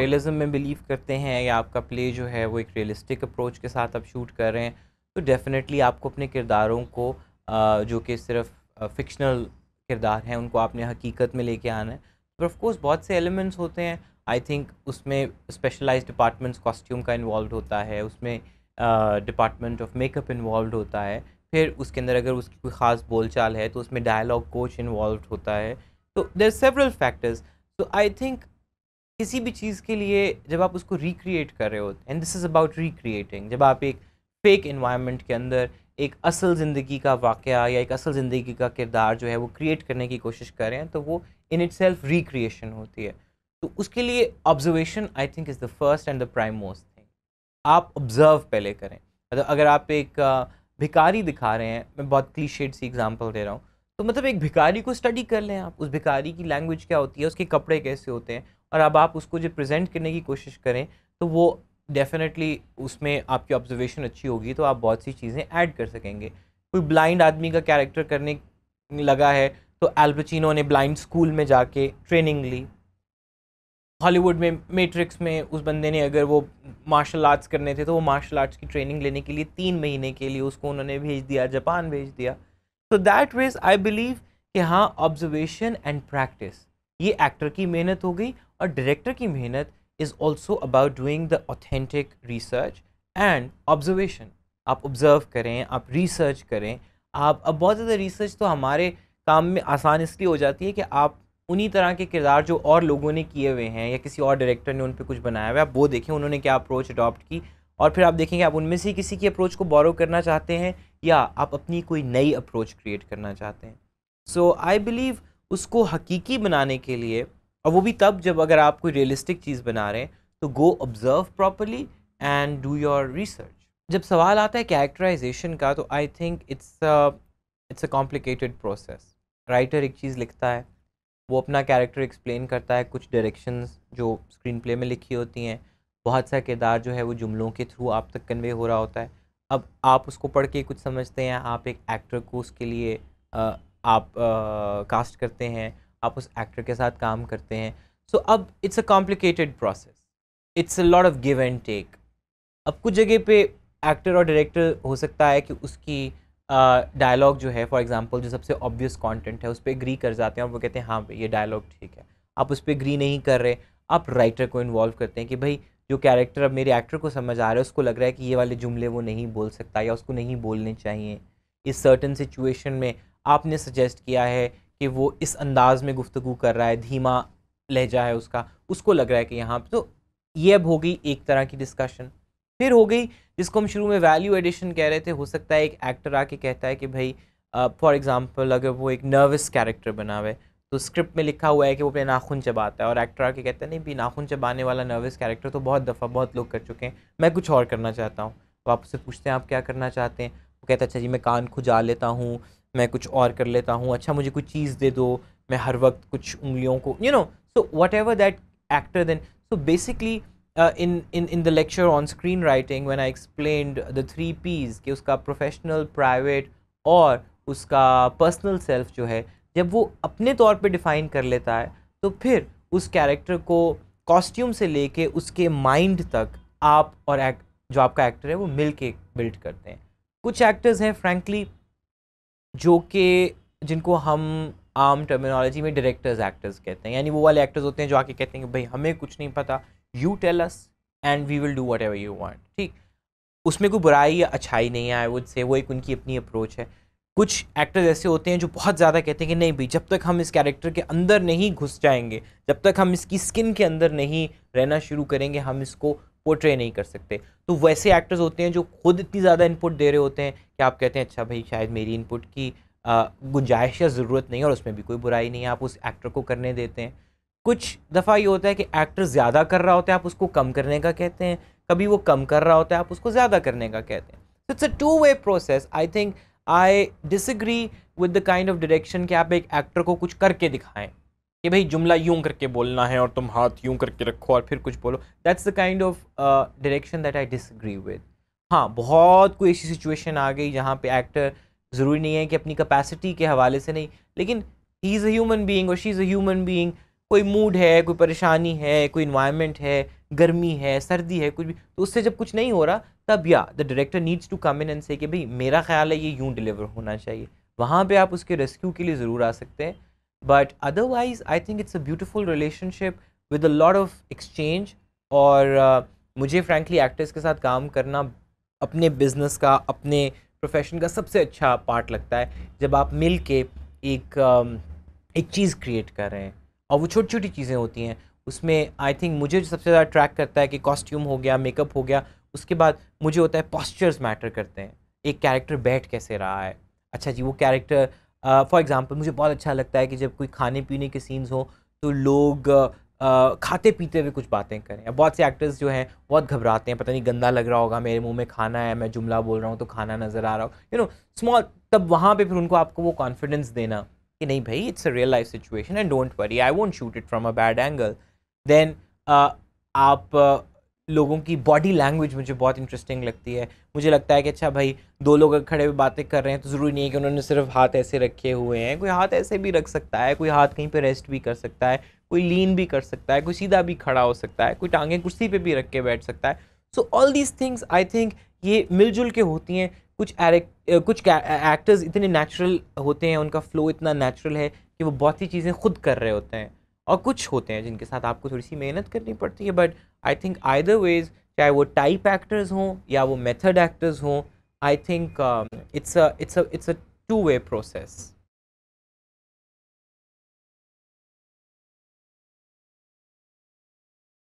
realism में believe करते हैं या आपका प्ले जो है वो एक रियलिस्टिक अप्रोच के साथ आप शूट कर रहे हैं तो डेफ़िनेटली आपको अपने किरदारों को जो कि सिर्फ फ़िक्शनल किरदार हैं उनको आपने हकीकत में लेके आना है पर ऑफकोर्स बहुत से एलिमेंट्स होते हैं आई थिंक उसमें स्पेशलाइज डिपार्टमेंट्स कॉस्ट्यूम का इन्वॉल्व होता है उसमें डिपार्टमेंट ऑफ मेकअप इन्वॉल्व होता है फिर उसके अंदर अगर उसकी कोई ख़ास बोलचाल है तो उसमें डायलॉग कोच इन्वॉल्व होता है तो देर सेवरल फैक्टर्स तो आई थिंक किसी भी चीज़ के लिए जब आप उसको रिक्रिएट कर रहे हो and this is about recreating जब आप एक फेक इन्वायरमेंट के अंदर एक असल ज़िंदगी का वाक़ या एक असल ज़िंदगी का किरदार जो है वो क्रिएट करने की कोशिश कर रहे हैं तो वो इन इट सेल्फ रिक्रिएशन होती है तो उसके लिए observation I think is the first and the prime most thing आप ऑब्ज़र्व पहले करें मतलब अगर आप एक भिकारी दिखा रहे हैं मैं बहुत क्लीशेड सी एग्जांपल दे रहा हूँ तो मतलब एक भिकारी को स्टडी कर लें आप उस भिकारी की लैंग्वेज क्या होती है उसके कपड़े कैसे होते हैं और अब आप उसको जो प्रेजेंट करने की कोशिश करें तो वो डेफिनेटली उसमें आपकी ऑब्जर्वेशन अच्छी होगी तो आप बहुत सी चीज़ें ऐड कर सकेंगे कोई ब्लाइंड आदमी का कैरेक्टर करने लगा है तो एल्बचिनो ने ब्लाइंड स्कूल में जाके ट्रेनिंग ली हॉलीवुड में मेट्रिक्स में उस बंदे ने अगर वो मार्शल आर्ट्स करने थे तो वो मार्शल आर्ट्स की ट्रेनिंग लेने के लिए तीन महीने के लिए उसको उन्होंने भेज दिया जापान भेज दिया तो दैट वेज आई बिलीव कि हाँ ऑब्जर्वेशन एंड प्रैक्टिस ये एक्टर की मेहनत हो गई और डायरेक्टर की मेहनत is also about doing the authentic research and observation आप ऑब्ज़र्व करें आप रिसर्च करें आप अब बहुत ज़्यादा रिसर्च तो हमारे काम में आसान इसलिए हो जाती है कि आप उन्हीं तरह के किरदार जो और लोगों ने किए हुए हैं या किसी और डायरेक्टर ने उन पर कुछ बनाया हुआ है आप वो देखें उन्होंने क्या अप्रोच अडॉप्ट की और फिर आप देखेंगे आप उनमें से किसी की अप्रोच को बॉरो करना चाहते हैं या आप अपनी कोई नई अप्रोच क्रिएट करना चाहते हैं सो आई बिलीव उसको हकीकी बनाने के लिए और वो भी तब जब अगर आप कोई रियलिस्टिक चीज़ बना रहे हैं तो go observe properly and do your research जब सवाल आता है कैरेक्टराइजेशन का तो I think it's it's a complicated process writer एक चीज़ लिखता है वो अपना कैरेक्टर एक्सप्लेन करता है कुछ डायरेक्शंस जो स्क्रीन प्ले में लिखी होती हैं बहुत सा किरदार जो है वो जुमलों के थ्रू आप तक कन्वे हो रहा होता है अब आप उसको पढ़ के कुछ समझते हैं आप एक एक्टर को उसके लिए आप कास्ट करते हैं आप उस एक्टर के साथ काम करते हैं सो so, अब it's a complicated process it's a lot of give and take अब कुछ जगह पे एक्टर और डायरेक्टर हो सकता है कि उसकी डायलॉग uh, जो है फॉर एग्जांपल जो सबसे ऑब्वियस कंटेंट है उस पर एग्री कर जाते हैं और वो कहते हैं हाँ भाई ये डायलॉग ठीक है आप उस पर एग्री नहीं कर रहे आप राइटर को इन्वॉल्व करते हैं कि भाई जो कैरेक्टर अब मेरे एक्टर को समझ आ रहा है उसको लग रहा है कि ये वाले जुमले वो नहीं बोल सकता या उसको नहीं बोलने चाहिए इस सर्टन सिचुएशन में आपने सजेस्ट किया है कि वो इस अंदाज़ में गुफ्तु कर रहा है धीमा लहजा है उसका उसको लग रहा है कि यहाँ पर तो ये अब हो गई एक तरह की डिस्कशन फिर हो गई जिसको हम शुरू में वैल्यू एडिशन कह रहे थे हो सकता है एक एक्टर आके कहता है कि भाई फॉर uh, एग्ज़ाम्पल अगर वो एक नर्वस कैरेक्टर बना हुआ है तो स्क्रिप्ट में लिखा हुआ है कि वो अपने नाखून चबाता है और एक्टर आके कहता है नहीं भी नाखून चबाने वाला नर्वस कैरेक्टर तो बहुत दफ़ा बहुत लोग कर चुके हैं मैं कुछ और करना चाहता हूँ तो आप उससे पूछते हैं आप क्या करना चाहते हैं वो कहता है अच्छा जी मैं कान खुजा लेता हूँ मैं कुछ और कर लेता हूँ अच्छा मुझे कुछ चीज़ दे दो मैं हर वक्त कुछ उंगलियों को you know so whatever that actor then so basically in in in the lecture on screen writing when I explain the three Ps कि उसका प्रोफेशनल प्राइवेट और उसका पर्सनल सेल्फ जो है जब वो अपने तौर पे डिफ़ाइन कर लेता है तो फिर उस कैरेक्टर को कॉस्ट्यूम से लेके उसके माइंड तक आप और एक्ट जो आपका एक्टर है वो मिल के बिल्ड करते हैं कुछ एक्टर्स हैं फ्रैंकली जो कि जिनको हम आम टर्मिनोलॉजी में डायरेक्टर्स एक्टर्स कहते हैं यानी वो वाले एक्टर्स होते हैं जो आके कहते हैं कि भाई हमें कुछ नहीं पता you tell us and we will do whatever you want ठीक उसमें कोई बुराई या अच्छाई नहीं है आई वुड से वो एक उनकी अपनी अप्रोच है कुछ एक्टर्स ऐसे होते हैं जो बहुत ज़्यादा कहते हैं कि नहीं भाई जब तक हम इस कैरेक्टर के अंदर नहीं घुस जाएंगे जब तक हम इसकी स्किन के अंदर नहीं रहना शुरू करेंगे हम इसको पोर्ट्रे नहीं कर सकते तो वैसे एक्टर्स होते हैं जो खुद इतनी ज़्यादा इनपुट दे रहे होते हैं कि आप कहते हैं अच्छा भाई शायद मेरी इनपुट की गुंजाइश या ज़रूरत नहीं और उसमें भी कोई बुराई नहीं है आप उस एक्टर को करने देते हैं कुछ दफ़ा ये होता है कि एक्टर ज़्यादा कर रहा होता है आप उसको कम करने का कहते हैं कभी वो कम कर रहा होता है आप उसको ज़्यादा करने का कहते हैं it's a two way process I think I disagree with the kind of direction कि आप एक एक्टर को कुछ करके दिखाएं कि भाई जुमला यूं करके बोलना है और तुम हाथ यूं करके रखो और फिर कुछ बोलो that's the kind of direction that I disagree with हाँ बहुत कोई ऐसी सिचुएशन आ गई जहाँ पे एक्टर ज़रूरी नहीं है कि अपनी कैपेसिटी के हवाले से नहीं लेकिन he is a human being और she is a human being कोई मूड है कोई परेशानी है कोई इन्वायरमेंट है गर्मी है सर्दी है कुछ भी तो उससे जब कुछ नहीं हो रहा तब या the director needs to come in and say कि भाई मेरा ख्याल है ये यूँ डिलीवर होना चाहिए वहाँ पे आप उसके रेस्क्यू के लिए ज़रूर आ सकते हैं but otherwise I think it's a beautiful relationship with a lot of exchange और uh, मुझे फ्रैंकली एक्टर्स के साथ काम करना अपने बिजनेस का अपने प्रोफेशन का सबसे अच्छा पार्ट लगता है जब आप मिल के एक uh, एक चीज़ क्रिएट कर रहे हैं और वो छोटी छोटी चीज़ें होती हैं उसमें आई थिंक मुझे सबसे ज़्यादा अट्रैक्ट करता है कि कॉस्ट्यूम हो गया मेकअप हो गया उसके बाद मुझे होता है पॉस्चर्स मैटर करते हैं एक कैरेक्टर बैठ कैसे रहा है अच्छा जी वो कैरेक्टर फॉर एग्ज़ाम्पल मुझे बहुत अच्छा लगता है कि जब कोई खाने पीने के सीन्स हो तो लोग uh, खाते पीते हुए कुछ बातें करें बहुत से एक्टर्स जो हैं बहुत घबराते हैं पता नहीं गंदा लग रहा होगा मेरे मुंह में खाना है मैं जुमला बोल रहा हूँ तो खाना नज़र आ रहा हो यू नो स्मॉल तब वहाँ पर फिर उनको आपको वो कॉन्फिडेंस देना कि नहीं भाई it's a real life situation and don't worry I won't shoot it from a bad angle then uh, आप uh, लोगों की बॉडी लैंग्वेज मुझे बहुत इंटरेस्टिंग लगती है मुझे लगता है कि अच्छा भाई दो लोग अगर खड़े हुए बातें कर रहे हैं तो ज़रूरी नहीं है कि उन्होंने सिर्फ हाथ ऐसे रखे हुए हैं कोई हाथ ऐसे भी रख सकता है कोई हाथ कहीं पर रेस्ट भी कर सकता है कोई लीन भी कर सकता है कोई सीधा भी खड़ा हो सकता है कोई टांगें कुर्सी पर भी रख के बैठ सकता है so all these things I think ये मिलजुल के होती हैं कुछ uh, कुछ एक्टर्स इतने नेचुरल होते हैं उनका फ्लो इतना नेचुरल है कि वो बहुत सी चीज़ें खुद कर रहे होते हैं और कुछ होते हैं जिनके साथ आपको थोड़ी सी मेहनत करनी पड़ती है but I think either ways चाहे वो टाइप एक्टर्स हों या वो मेथड एक्टर्स हों I think it's it's it's a two way process